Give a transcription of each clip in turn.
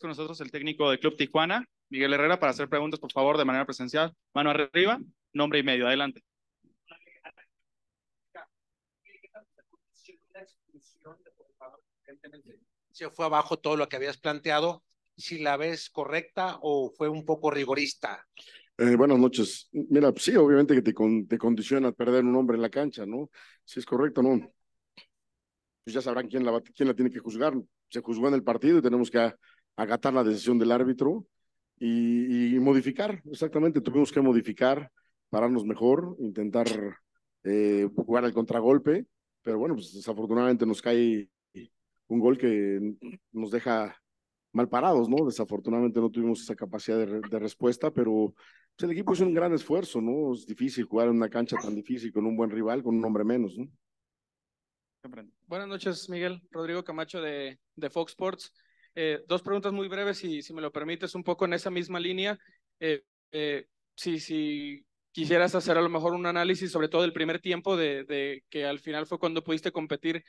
Con nosotros el técnico de Club Tijuana, Miguel Herrera, para hacer preguntas, por favor, de manera presencial. Mano arriba, nombre y medio. Adelante. Se fue abajo todo lo que habías planteado, si la ves correcta o fue un poco rigorista. Eh, buenas noches. Mira, pues sí, obviamente que te, te condiciona perder un hombre en la cancha, ¿no? Si es correcto no. Pues ya sabrán quién la, quién la tiene que juzgar. Se juzgó en el partido y tenemos que agatar la decisión del árbitro y, modificar, exactamente, tuvimos que modificar, pararnos mejor, intentar eh, jugar al contragolpe, pero bueno, pues desafortunadamente nos cae un gol que nos deja mal parados, ¿no? Desafortunadamente no tuvimos esa capacidad de, respuesta, pero pues, el equipo hizo un gran esfuerzo, ¿no? Es difícil jugar en una cancha tan difícil con un buen rival, con un hombre menos, ¿no? Buenas noches, Miguel. Rodrigo Camacho de, de Fox Sports. Eh, dos preguntas muy breves, y, si me lo permites, un poco en esa misma línea. Eh, eh, si, quisieras hacer a lo mejor un análisis sobre todo del primer tiempo, de, que al final fue cuando pudiste competir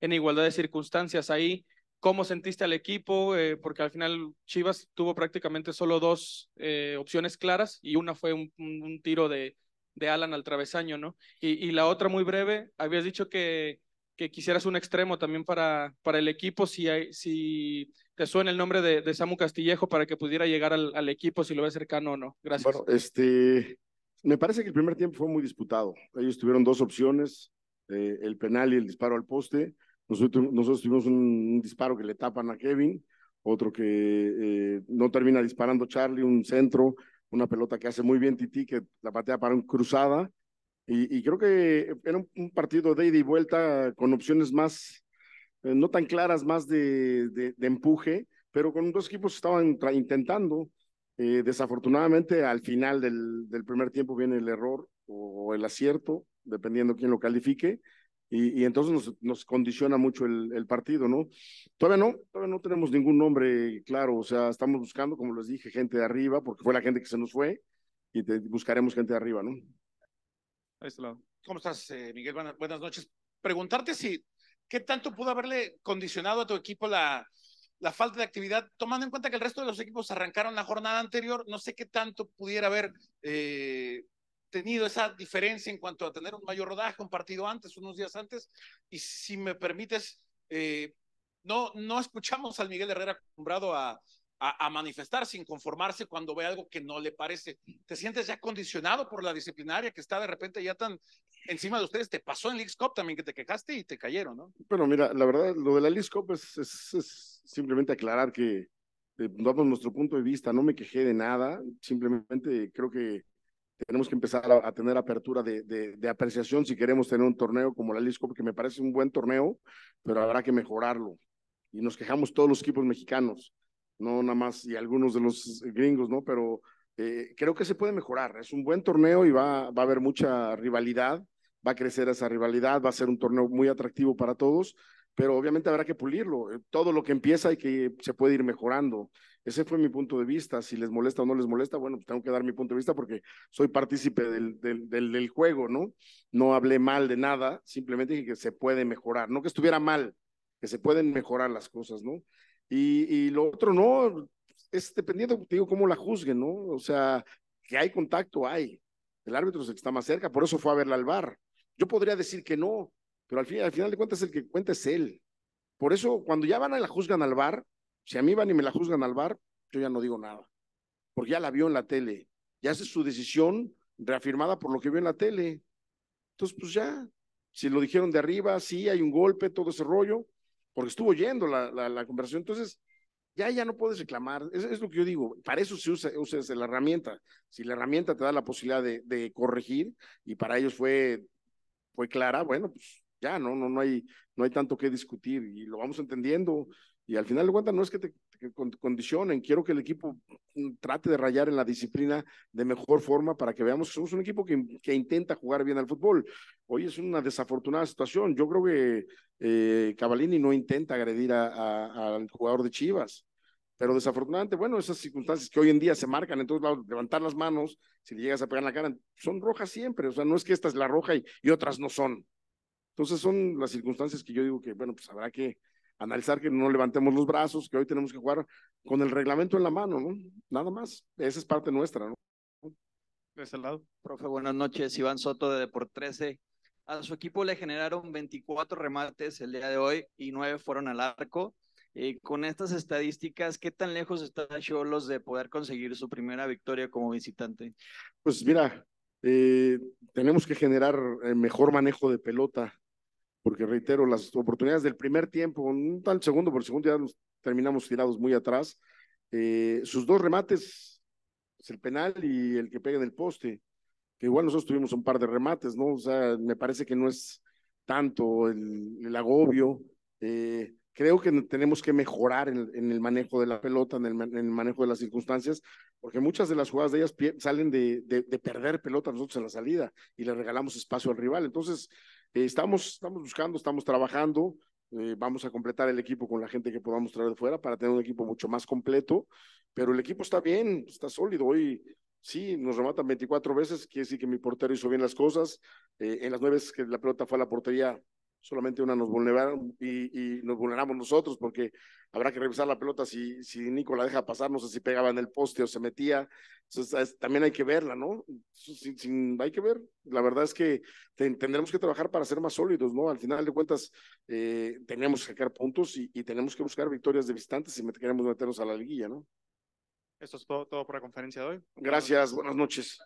en igualdad de circunstancias ahí. ¿Cómo sentiste al equipo? porque al final Chivas tuvo prácticamente solo dos opciones claras y una fue un, tiro de, Alan al travesaño, ¿no? Y, y, la otra muy breve, habías dicho que que quisieras un extremo también para, para el equipo, si, si te suena el nombre de, de Samu Castillejo para que pudiera llegar al, al equipo, si lo ves cercano o no. Gracias. Bueno, este, me parece que el primer tiempo fue muy disputado. Ellos tuvieron dos opciones, eh, el penal y el disparo al poste. Nosotros, nosotros tuvimos un, disparo que le tapan a Kevin, otro que eh, no termina disparando Charlie, un centro, una pelota que hace muy bien Titi, que la patea para un cruzada y, creo que era un, partido de ida y vuelta con opciones más, eh, no tan claras, más de, de, empuje, pero con dos equipos que estaban intentando. Eh, desafortunadamente, al final del, del, primer tiempo viene el error o, el acierto, dependiendo quién lo califique, y, y entonces nos, nos, condiciona mucho el, el, partido, ¿no? Todavía no, todavía no tenemos ningún nombre claro, o sea, estamos buscando, como les dije, gente de arriba, porque fue la gente que se nos fue, y buscaremos gente de arriba, ¿no? ¿Cómo estás, eh, Miguel? Buenas, noches. Preguntarte si, ¿qué tanto pudo haberle condicionado a tu equipo la, la falta de actividad, tomando en cuenta que el resto de los equipos arrancaron la jornada anterior, no sé qué tanto pudiera haber eh, tenido esa diferencia en cuanto a tener un mayor rodaje, un partido antes, unos días antes, y si me permites, eh, no, no escuchamos al Miguel Herrera acostumbrado a, a, manifestar sin conformarse cuando ve algo que no le parece. Te sientes ya condicionado por la disciplinaria que está de repente ya tan encima de ustedes. Te pasó en liscop también que te quejaste y te cayeron, ¿no? Bueno, mira, la verdad, lo de la liscop es, simplemente aclarar que eh, damos nuestro punto de vista. No me quejé de nada, simplemente creo que tenemos que empezar a, tener apertura de, apreciación si queremos tener un torneo como la liscop que me parece un buen torneo, pero habrá que mejorarlo. Y nos quejamos todos los equipos mexicanos no nada más, y algunos de los gringos, ¿no? Pero eh, creo que se puede mejorar. Es un buen torneo y va, va a haber mucha rivalidad, va a crecer esa rivalidad, va a ser un torneo muy atractivo para todos, pero obviamente habrá que pulirlo. Eh, todo lo que empieza y que se puede ir mejorando. Ese fue mi punto de vista. Si les molesta o no les molesta, bueno, pues tengo que dar mi punto de vista porque soy partícipe del, del, del, del juego, ¿no? No hablé mal de nada, simplemente dije que se puede mejorar, no que estuviera mal, que se pueden mejorar las cosas, ¿no? Y, lo otro no, es dependiendo, te digo, cómo la juzguen, ¿no? O sea, que hay contacto, hay. El árbitro es el que está más cerca, por eso fue a verla al bar. Yo podría decir que no, pero al, al final de cuentas el que cuenta es él. Por eso, cuando ya van y la juzgan al bar, si a mí van y me la juzgan al bar, yo ya no digo nada, porque ya la vio en la tele, ya hace su decisión reafirmada por lo que vio en la tele. Entonces, pues ya, si lo dijeron de arriba, sí, hay un golpe, todo ese rollo, porque estuvo yendo la, la, conversación. Entonces, ya, ya no puedes reclamar. Es, es, lo que yo digo. Para eso se usa, la herramienta. Si la herramienta te da la posibilidad de, corregir y para ellos fue, fue clara, bueno, pues ya no, no, no, hay, no hay tanto que discutir y lo vamos entendiendo. Y al final de cuentas, no es que te condicionen, quiero que el equipo mm, trate de rayar en la disciplina de mejor forma para que veamos que somos un equipo que, intenta jugar bien al fútbol. Hoy es una desafortunada situación. Yo creo que eh, Cavalini no intenta agredir al jugador de Chivas, pero desafortunadamente, bueno, esas circunstancias que hoy en día se marcan entonces levantar las manos, si le llegas a pegar en la cara, son rojas siempre. O sea, no es que esta es la roja y otras no son. Entonces son las circunstancias que yo digo que, bueno, pues habrá que analizar que no levantemos los brazos, que hoy tenemos que jugar con el reglamento en la mano, ¿no? Nada más. Esa es parte nuestra, ¿no? De ese lado. Profe, buenas noches. Iván Soto de Deport 13. A su equipo le generaron 24 remates el día de hoy y 9 fueron al arco. Eh, con estas estadísticas, ¿qué tan lejos está Cholos de poder conseguir su primera victoria como visitante? Pues mira, eh, tenemos que generar eh, mejor manejo de pelota, porque reitero, las oportunidades del primer tiempo, no tal segundo por segundo, ya nos terminamos tirados muy atrás. Eh, sus dos remates, el penal y el que pega en el poste, que igual nosotros tuvimos un par de remates, ¿no? O sea, me parece que no es tanto el, agobio. Eh, creo que tenemos que mejorar en, el manejo de la pelota, en el, manejo de las circunstancias, porque muchas de las jugadas de ellas salen de, perder pelota nosotros en la salida y le regalamos espacio al rival. Entonces, eh, estamos, estamos buscando, estamos trabajando. Eh, vamos a completar el equipo con la gente que podamos traer de fuera para tener un equipo mucho más completo. Pero el equipo está bien, está sólido. Hoy sí, nos rematan 24 veces, quiere decir que mi portero hizo bien las cosas. Eh, en las nueve que la pelota fue a la portería, solamente una nos vulneraron y, nos vulneramos nosotros porque habrá que revisar la pelota si, si Nico la deja pasar, no sé si pegaba en el poste o se metía, entonces también hay que verla, ¿no? Sin, hay que ver, la verdad es que tendremos que trabajar para ser más sólidos, ¿no? Al final de cuentas, eh, tenemos que sacar puntos y, tenemos que buscar victorias de visitantes si queremos meternos a la liguilla, ¿no? Esto es todo, todo por la conferencia de hoy. Gracias, buenas noches.